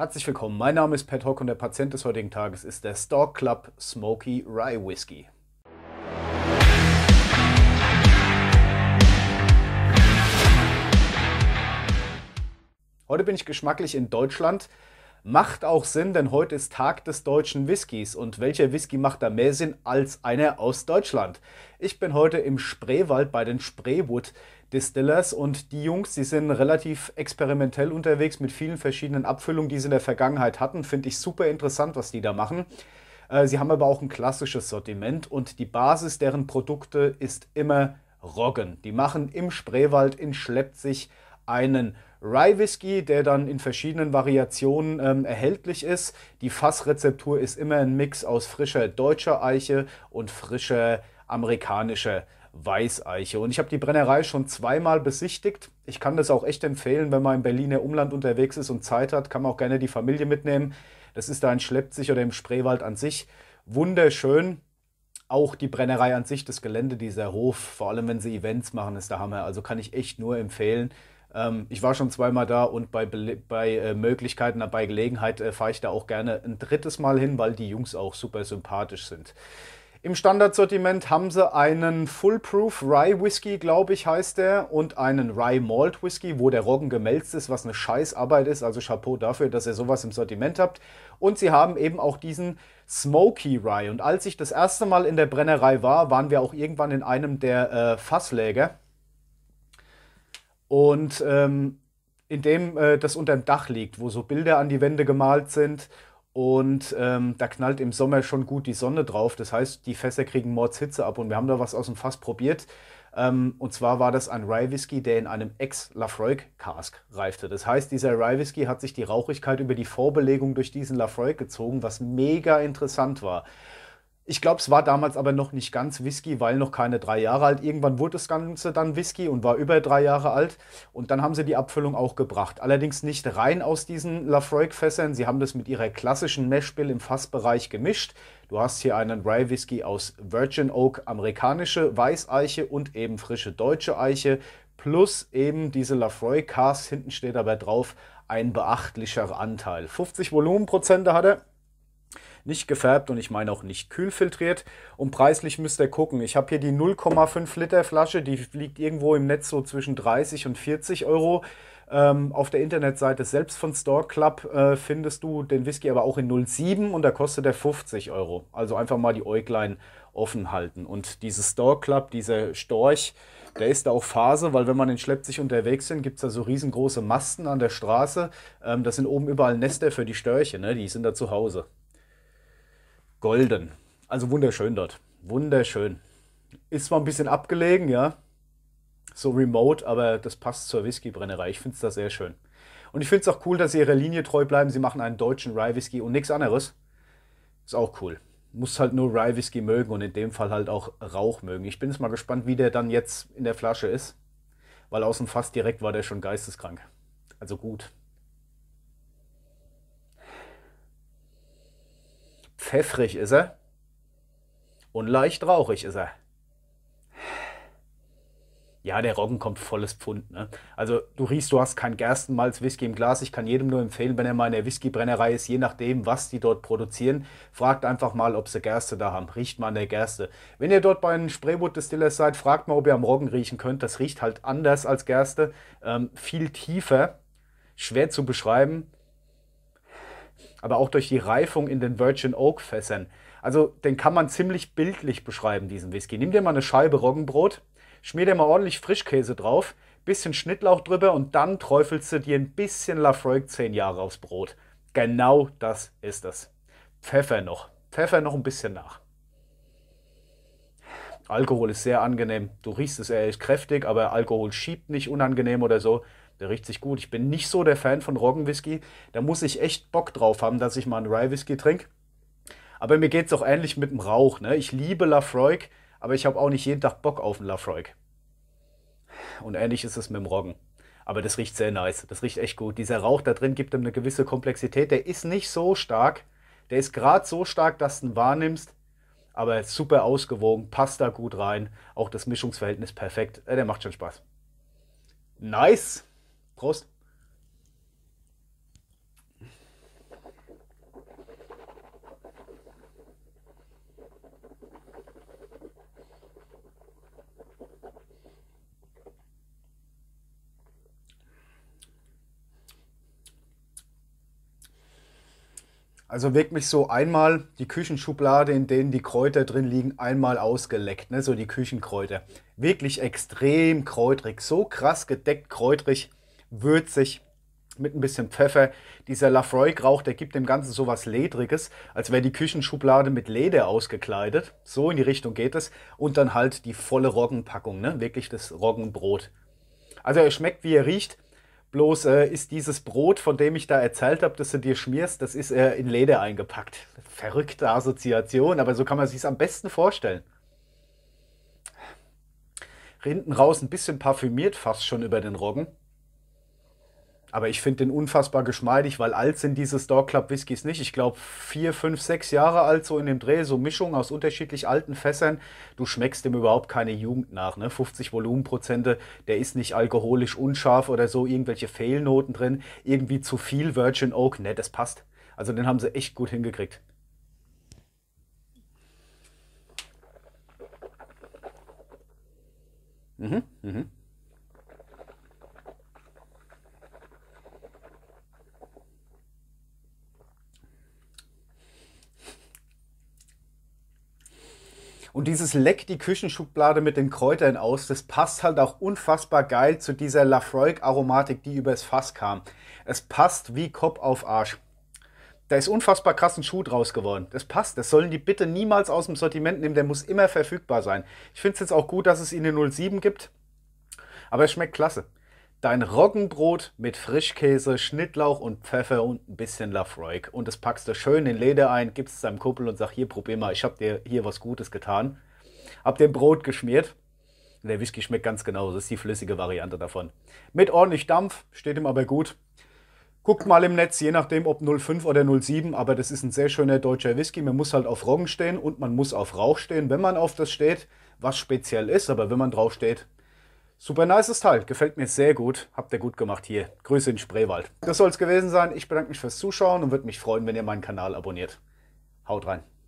Herzlich willkommen, mein Name ist Pat Hock und der Patient des heutigen Tages ist der Stock Club Smoky Rye Whisky. Heute bin ich geschmacklich in Deutschland. Macht auch Sinn, denn heute ist Tag des deutschen Whiskys und welcher Whisky macht da mehr Sinn als einer aus Deutschland? Ich bin heute im Spreewald bei den Spreewood Distillers und die Jungs, die sind relativ experimentell unterwegs mit vielen verschiedenen Abfüllungen, die sie in der Vergangenheit hatten. Finde ich super interessant, was die da machen. Äh, sie haben aber auch ein klassisches Sortiment und die Basis deren Produkte ist immer Roggen. Die machen im Spreewald in Schleppzig einen Rye Whisky, der dann in verschiedenen Variationen ähm, erhältlich ist. Die Fassrezeptur ist immer ein Mix aus frischer deutscher Eiche und frischer amerikanischer Eiche. Weißeiche. Und ich habe die Brennerei schon zweimal besichtigt. Ich kann das auch echt empfehlen, wenn man im Berliner Umland unterwegs ist und Zeit hat, kann man auch gerne die Familie mitnehmen. Das ist da in Schleppzig oder im Spreewald an sich wunderschön. Auch die Brennerei an sich, das Gelände, dieser Hof, vor allem wenn sie Events machen, ist der Hammer. Also kann ich echt nur empfehlen. Ähm, ich war schon zweimal da und bei, bei äh, Möglichkeiten, bei Gelegenheit äh, fahre ich da auch gerne ein drittes Mal hin, weil die Jungs auch super sympathisch sind. Im Standardsortiment haben sie einen Fullproof Rye Whisky, glaube ich, heißt der, und einen Rye Malt Whisky, wo der Roggen gemälzt ist, was eine Scheißarbeit ist. Also Chapeau dafür, dass ihr sowas im Sortiment habt. Und sie haben eben auch diesen Smoky Rye. Und als ich das erste Mal in der Brennerei war, waren wir auch irgendwann in einem der äh, Fassläger. Und ähm, in dem äh, das dem Dach liegt, wo so Bilder an die Wände gemalt sind und ähm, da knallt im Sommer schon gut die Sonne drauf. Das heißt, die Fässer kriegen Mordshitze ab. Und wir haben da was aus dem Fass probiert. Ähm, und zwar war das ein Rye Whisky, der in einem Ex-Lafroig-Cask reifte. Das heißt, dieser Rye Whisky hat sich die Rauchigkeit über die Vorbelegung durch diesen Lafroig gezogen, was mega interessant war. Ich glaube, es war damals aber noch nicht ganz Whisky, weil noch keine drei Jahre alt. Irgendwann wurde das Ganze dann Whisky und war über drei Jahre alt. Und dann haben sie die Abfüllung auch gebracht. Allerdings nicht rein aus diesen Lafroig-Fässern. Sie haben das mit ihrer klassischen Meshbill im Fassbereich gemischt. Du hast hier einen Rye Whisky aus Virgin Oak, amerikanische Weißeiche und eben frische deutsche Eiche. Plus eben diese Lafroig-Cars. Hinten steht aber drauf ein beachtlicher Anteil. 50 Volumenprozente hat er. Nicht gefärbt und ich meine auch nicht kühlfiltriert. Und preislich müsst ihr gucken. Ich habe hier die 0,5 Liter Flasche, die liegt irgendwo im Netz so zwischen 30 und 40 Euro. Ähm, auf der Internetseite selbst von Store Club äh, findest du den Whisky aber auch in 07 und da kostet er 50 Euro. Also einfach mal die Äuglein offen halten. Und dieses Store Club, dieser Storch, der ist da auch Phase, weil wenn man in Schleppzig unterwegs sind, gibt es da so riesengroße Masten an der Straße. Ähm, das sind oben überall Nester für die Störche, ne? die sind da zu Hause golden. Also wunderschön dort. Wunderschön. Ist zwar ein bisschen abgelegen, ja. So remote, aber das passt zur Whiskybrennerei. Ich finde es da sehr schön. Und ich finde es auch cool, dass sie ihrer Linie treu bleiben. Sie machen einen deutschen Rye Whisky und nichts anderes. Ist auch cool. Muss halt nur Rye Whisky mögen und in dem Fall halt auch Rauch mögen. Ich bin jetzt mal gespannt, wie der dann jetzt in der Flasche ist. Weil aus dem Fass direkt war der schon geisteskrank. Also gut. Pfeffrig ist er und leicht rauchig ist er. Ja, der Roggen kommt volles Pfund. Ne? Also du riechst, du hast kein Gerstenmalz Whisky im Glas. Ich kann jedem nur empfehlen, wenn er mal in der Whiskybrennerei ist, je nachdem, was die dort produzieren, fragt einfach mal, ob sie Gerste da haben. Riecht mal an der Gerste. Wenn ihr dort bei einem Spreewood Distillers seid, fragt mal, ob ihr am Roggen riechen könnt. Das riecht halt anders als Gerste, ähm, viel tiefer, schwer zu beschreiben aber auch durch die Reifung in den Virgin Oak Fässern. Also den kann man ziemlich bildlich beschreiben, diesen Whisky. Nimm dir mal eine Scheibe Roggenbrot, schmier dir mal ordentlich Frischkäse drauf, bisschen Schnittlauch drüber und dann träufelst du dir ein bisschen Lafroig 10 Jahre aufs Brot. Genau das ist es. Pfeffer noch. Pfeffer noch ein bisschen nach. Alkohol ist sehr angenehm. Du riechst es eher kräftig, aber Alkohol schiebt nicht unangenehm oder so. Der riecht sich gut. Ich bin nicht so der Fan von Roggenwhisky. Da muss ich echt Bock drauf haben, dass ich mal einen Rye-Whisky trinke. Aber mir geht es auch ähnlich mit dem Rauch. Ne? Ich liebe Lafroy, aber ich habe auch nicht jeden Tag Bock auf einen Lafroy. Und ähnlich ist es mit dem Roggen. Aber das riecht sehr nice. Das riecht echt gut. Dieser Rauch da drin gibt ihm eine gewisse Komplexität. Der ist nicht so stark. Der ist gerade so stark, dass du ihn wahrnimmst. Aber super ausgewogen, passt da gut rein. Auch das Mischungsverhältnis perfekt. Äh, der macht schon Spaß. Nice. Prost. Also wirkt mich so einmal die Küchenschublade, in denen die Kräuter drin liegen, einmal ausgeleckt, ne? so die Küchenkräuter. Wirklich extrem kräutrig, so krass gedeckt kräutrig würzig, mit ein bisschen Pfeffer. Dieser Lafroy-Rauch, der gibt dem Ganzen so was Ledriges, als wäre die Küchenschublade mit Leder ausgekleidet. So in die Richtung geht es. Und dann halt die volle Roggenpackung, ne? wirklich das Roggenbrot. Also er schmeckt, wie er riecht. Bloß äh, ist dieses Brot, von dem ich da erzählt habe, dass du dir schmierst, das ist äh, in Leder eingepackt. Verrückte Assoziation, aber so kann man sich am besten vorstellen. Hinten raus ein bisschen parfümiert fast schon über den Roggen. Aber ich finde den unfassbar geschmeidig, weil alt sind diese Store Club Whiskys nicht. Ich glaube, vier, fünf, sechs Jahre alt, so in dem Dreh, so Mischung aus unterschiedlich alten Fässern. Du schmeckst dem überhaupt keine Jugend nach. Ne? 50 Volumenprozente, der ist nicht alkoholisch unscharf oder so, irgendwelche Fehlnoten drin, irgendwie zu viel Virgin Oak. Ne, das passt. Also den haben sie echt gut hingekriegt. Mhm, mhm. Und dieses Leck die Küchenschublade mit den Kräutern aus, das passt halt auch unfassbar geil zu dieser Lafroig-Aromatik, die übers Fass kam. Es passt wie Kopf auf Arsch. Da ist unfassbar krassen Schuh draus geworden. Das passt. Das sollen die bitte niemals aus dem Sortiment nehmen. Der muss immer verfügbar sein. Ich finde es jetzt auch gut, dass es ihn in 07 gibt. Aber es schmeckt klasse dein Roggenbrot mit Frischkäse, Schnittlauch und Pfeffer und ein bisschen Lafroig. Und das packst du schön in Leder ein, gibst es deinem Kumpel und sag, hier, probier mal, ich hab dir hier was Gutes getan. Hab dem Brot geschmiert. Der Whisky schmeckt ganz genau, das ist die flüssige Variante davon. Mit ordentlich Dampf, steht ihm aber gut. Guckt mal im Netz, je nachdem ob 05 oder 07, aber das ist ein sehr schöner deutscher Whisky. Man muss halt auf Roggen stehen und man muss auf Rauch stehen, wenn man auf das steht, was speziell ist, aber wenn man drauf steht, Super nice Teil, gefällt mir sehr gut. Habt ihr gut gemacht hier. Grüße in Spreewald. Das soll es gewesen sein. Ich bedanke mich fürs Zuschauen und würde mich freuen, wenn ihr meinen Kanal abonniert. Haut rein.